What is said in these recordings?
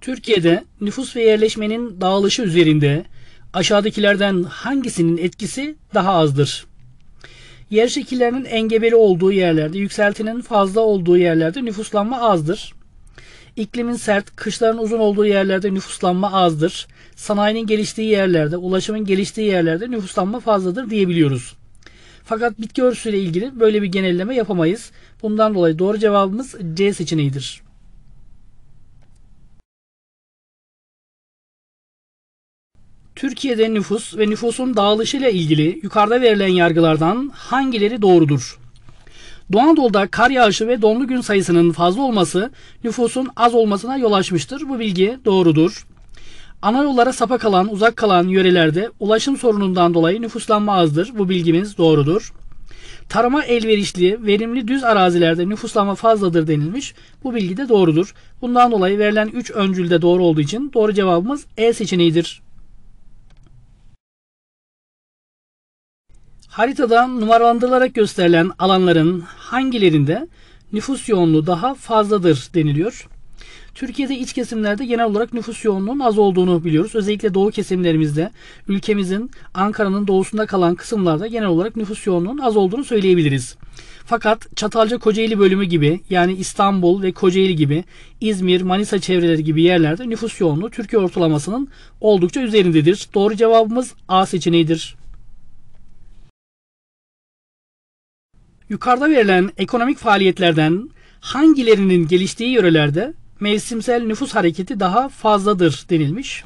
Türkiye'de nüfus ve yerleşmenin dağılışı üzerinde aşağıdakilerden hangisinin etkisi daha azdır? Yer şekillerinin engebeli olduğu yerlerde, yükseltinin fazla olduğu yerlerde nüfuslanma azdır. İklimin sert, kışların uzun olduğu yerlerde nüfuslanma azdır. Sanayinin geliştiği yerlerde, ulaşımın geliştiği yerlerde nüfuslanma fazladır diyebiliyoruz. Fakat bitki örtüsüyle ilgili böyle bir genelleme yapamayız. Bundan dolayı doğru cevabımız C seçeneğidir. Türkiye'de nüfus ve nüfusun dağılışıyla ilgili yukarıda verilen yargılardan hangileri doğrudur? Doğu Anadolu'da kar yağışı ve donlu gün sayısının fazla olması nüfusun az olmasına yol açmıştır. Bu bilgi doğrudur. Ana yollara sapa kalan, uzak kalan yörelerde ulaşım sorunundan dolayı nüfuslanma azdır. Bu bilgimiz doğrudur. Tarıma elverişli, verimli düz arazilerde nüfuslanma fazladır denilmiş. Bu bilgi de doğrudur. Bundan dolayı verilen 3 öncülde doğru olduğu için doğru cevabımız E seçeneğidir. Haritada numaralandırılarak gösterilen alanların hangilerinde nüfus yoğunluğu daha fazladır deniliyor. Türkiye'de iç kesimlerde genel olarak nüfus yoğunluğunun az olduğunu biliyoruz. Özellikle doğu kesimlerimizde ülkemizin Ankara'nın doğusunda kalan kısımlarda genel olarak nüfus yoğunluğunun az olduğunu söyleyebiliriz. Fakat Çatalca Kocaeli bölümü gibi yani İstanbul ve Kocaeli gibi İzmir, Manisa çevreleri gibi yerlerde nüfus yoğunluğu Türkiye ortalamasının oldukça üzerindedir. Doğru cevabımız A seçeneğidir. Yukarıda verilen ekonomik faaliyetlerden hangilerinin geliştiği yörelerde mevsimsel nüfus hareketi daha fazladır denilmiş.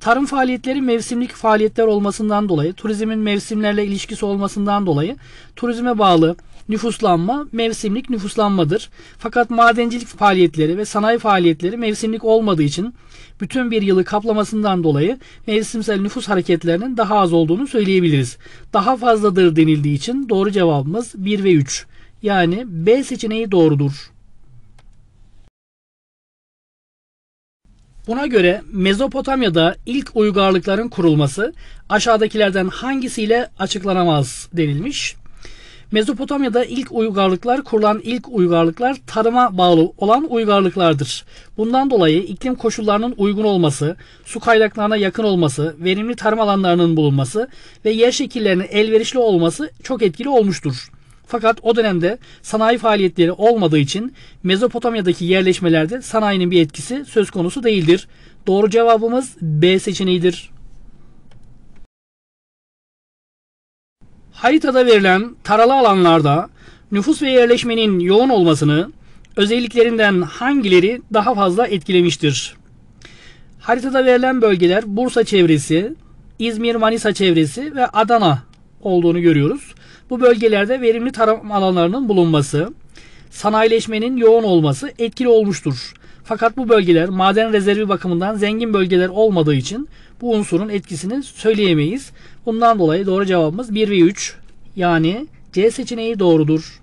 Tarım faaliyetleri mevsimlik faaliyetler olmasından dolayı, turizmin mevsimlerle ilişkisi olmasından dolayı turizme bağlı nüfuslanma mevsimlik nüfuslanmadır. Fakat madencilik faaliyetleri ve sanayi faaliyetleri mevsimlik olmadığı için bütün bir yılı kaplamasından dolayı mevsimsel nüfus hareketlerinin daha az olduğunu söyleyebiliriz. Daha fazladır denildiği için doğru cevabımız 1 ve 3. Yani B seçeneği doğrudur. Buna göre Mezopotamya'da ilk uygarlıkların kurulması aşağıdakilerden hangisiyle açıklanamaz denilmiş. Mezopotamya'da ilk uygarlıklar kurulan ilk uygarlıklar tarıma bağlı olan uygarlıklardır. Bundan dolayı iklim koşullarının uygun olması, su kaynaklarına yakın olması, verimli tarım alanlarının bulunması ve yer şekillerinin elverişli olması çok etkili olmuştur. Fakat o dönemde sanayi faaliyetleri olmadığı için Mezopotamya'daki yerleşmelerde sanayinin bir etkisi söz konusu değildir. Doğru cevabımız B seçeneğidir. Haritada verilen taralı alanlarda nüfus ve yerleşmenin yoğun olmasını özelliklerinden hangileri daha fazla etkilemiştir? Haritada verilen bölgeler Bursa çevresi, İzmir Manisa çevresi ve Adana olduğunu görüyoruz. Bu bölgelerde verimli tarım alanlarının bulunması, sanayileşmenin yoğun olması etkili olmuştur. Fakat bu bölgeler maden rezervi bakımından zengin bölgeler olmadığı için bu unsurun etkisini söyleyemeyiz. Bundan dolayı doğru cevabımız 1 ve 3. Yani C seçeneği doğrudur.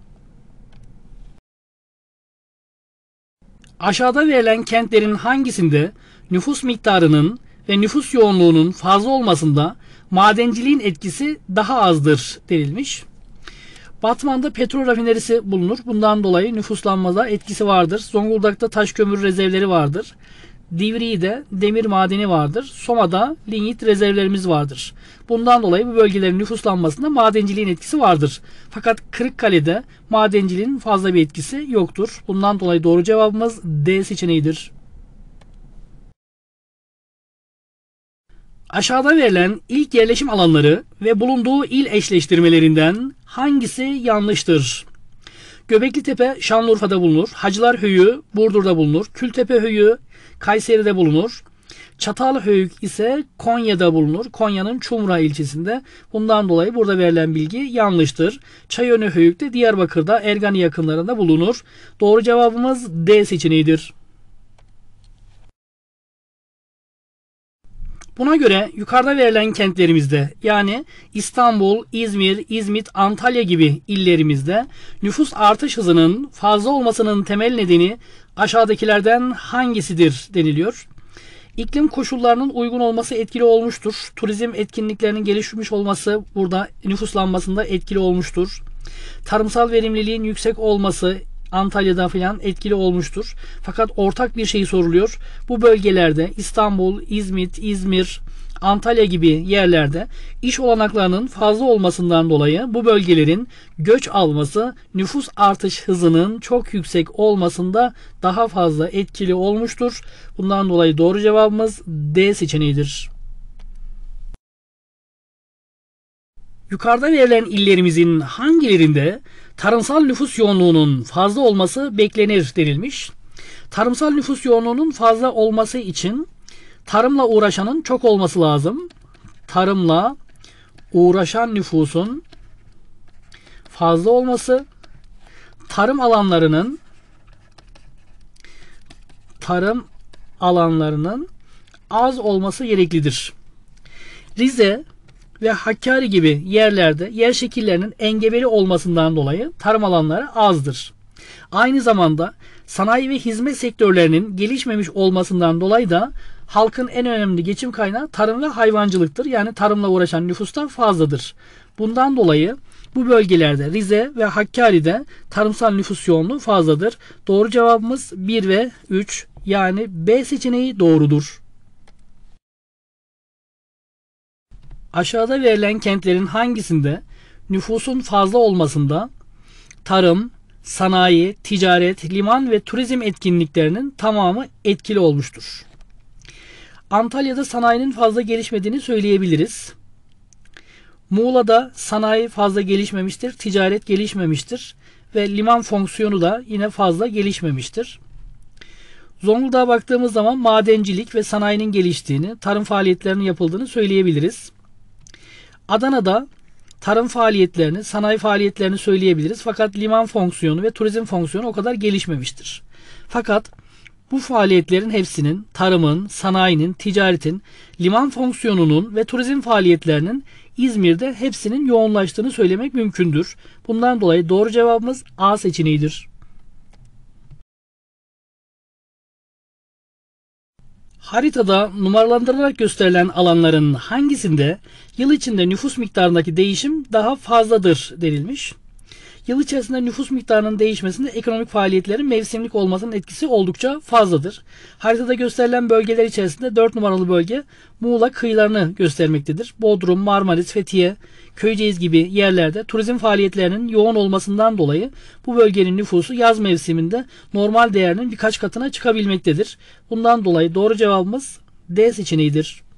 Aşağıda verilen kentlerin hangisinde nüfus miktarının ve nüfus yoğunluğunun fazla olmasında madenciliğin etkisi daha azdır denilmiş. Batman'da petrol rafinerisi bulunur. Bundan dolayı nüfuslanmada etkisi vardır. Zonguldak'ta taş kömür rezervleri vardır. Divriği'de demir madeni vardır. Soma'da linyit rezervlerimiz vardır. Bundan dolayı bu bölgelerin nüfuslanmasında madenciliğin etkisi vardır. Fakat Kırıkkale'de madenciliğin fazla bir etkisi yoktur. Bundan dolayı doğru cevabımız D seçeneğidir. Aşağıda verilen ilk yerleşim alanları ve bulunduğu il eşleştirmelerinden hangisi yanlıştır? Göbekli Tepe Şanlıurfa'da bulunur. Hacılar Höyü Burdur'da bulunur. Kültepe Höyü Kayseri'de bulunur. Çatal Höyük ise Konya'da bulunur. Konya'nın Çumra ilçesinde. Bundan dolayı burada verilen bilgi yanlıştır. Çayönü Höyük de Diyarbakır'da Ergani yakınlarında bulunur. Doğru cevabımız D seçeneğidir. Buna göre yukarıda verilen kentlerimizde yani İstanbul, İzmir, İzmit, Antalya gibi illerimizde nüfus artış hızının fazla olmasının temel nedeni aşağıdakilerden hangisidir deniliyor. İklim koşullarının uygun olması etkili olmuştur. Turizm etkinliklerinin gelişmiş olması burada nüfuslanmasında etkili olmuştur. Tarımsal verimliliğin yüksek olması Antalya'da filan etkili olmuştur. Fakat ortak bir şey soruluyor. Bu bölgelerde İstanbul, İzmit, İzmir, Antalya gibi yerlerde iş olanaklarının fazla olmasından dolayı bu bölgelerin göç alması nüfus artış hızının çok yüksek olmasında daha fazla etkili olmuştur. Bundan dolayı doğru cevabımız D seçeneğidir. yukarıda verilen illerimizin hangilerinde tarımsal nüfus yoğunluğunun fazla olması beklenir denilmiş. Tarımsal nüfus yoğunluğunun fazla olması için tarımla uğraşanın çok olması lazım. Tarımla uğraşan nüfusun fazla olması, tarım alanlarının tarım alanlarının az olması gereklidir. Rize ve Hakkari gibi yerlerde yer şekillerinin engebeli olmasından dolayı tarım alanları azdır. Aynı zamanda sanayi ve hizmet sektörlerinin gelişmemiş olmasından dolayı da halkın en önemli geçim kaynağı tarım ve hayvancılıktır. Yani tarımla uğraşan nüfustan fazladır. Bundan dolayı bu bölgelerde Rize ve Hakkari'de tarımsal nüfus yoğunluğu fazladır. Doğru cevabımız 1 ve 3 yani B seçeneği doğrudur. Aşağıda verilen kentlerin hangisinde nüfusun fazla olmasında tarım, sanayi, ticaret, liman ve turizm etkinliklerinin tamamı etkili olmuştur. Antalya'da sanayinin fazla gelişmediğini söyleyebiliriz. Muğla'da sanayi fazla gelişmemiştir, ticaret gelişmemiştir ve liman fonksiyonu da yine fazla gelişmemiştir. Zonguldak'a baktığımız zaman madencilik ve sanayinin geliştiğini, tarım faaliyetlerinin yapıldığını söyleyebiliriz. Adana'da tarım faaliyetlerini, sanayi faaliyetlerini söyleyebiliriz. Fakat liman fonksiyonu ve turizm fonksiyonu o kadar gelişmemiştir. Fakat bu faaliyetlerin hepsinin tarımın, sanayinin, ticaretin, liman fonksiyonunun ve turizm faaliyetlerinin İzmir'de hepsinin yoğunlaştığını söylemek mümkündür. Bundan dolayı doğru cevabımız A seçeneğidir. Haritada numaralandırılarak gösterilen alanların hangisinde yıl içinde nüfus miktarındaki değişim daha fazladır denilmiş. Yıl içerisinde nüfus miktarının değişmesinde ekonomik faaliyetlerin mevsimlik olmasının etkisi oldukça fazladır. Haritada gösterilen bölgeler içerisinde 4 numaralı bölge Muğla kıyılarını göstermektedir. Bodrum, Marmaris, Fethiye, Köyceğiz gibi yerlerde turizm faaliyetlerinin yoğun olmasından dolayı bu bölgenin nüfusu yaz mevsiminde normal değerinin birkaç katına çıkabilmektedir. Bundan dolayı doğru cevabımız D seçeneğidir.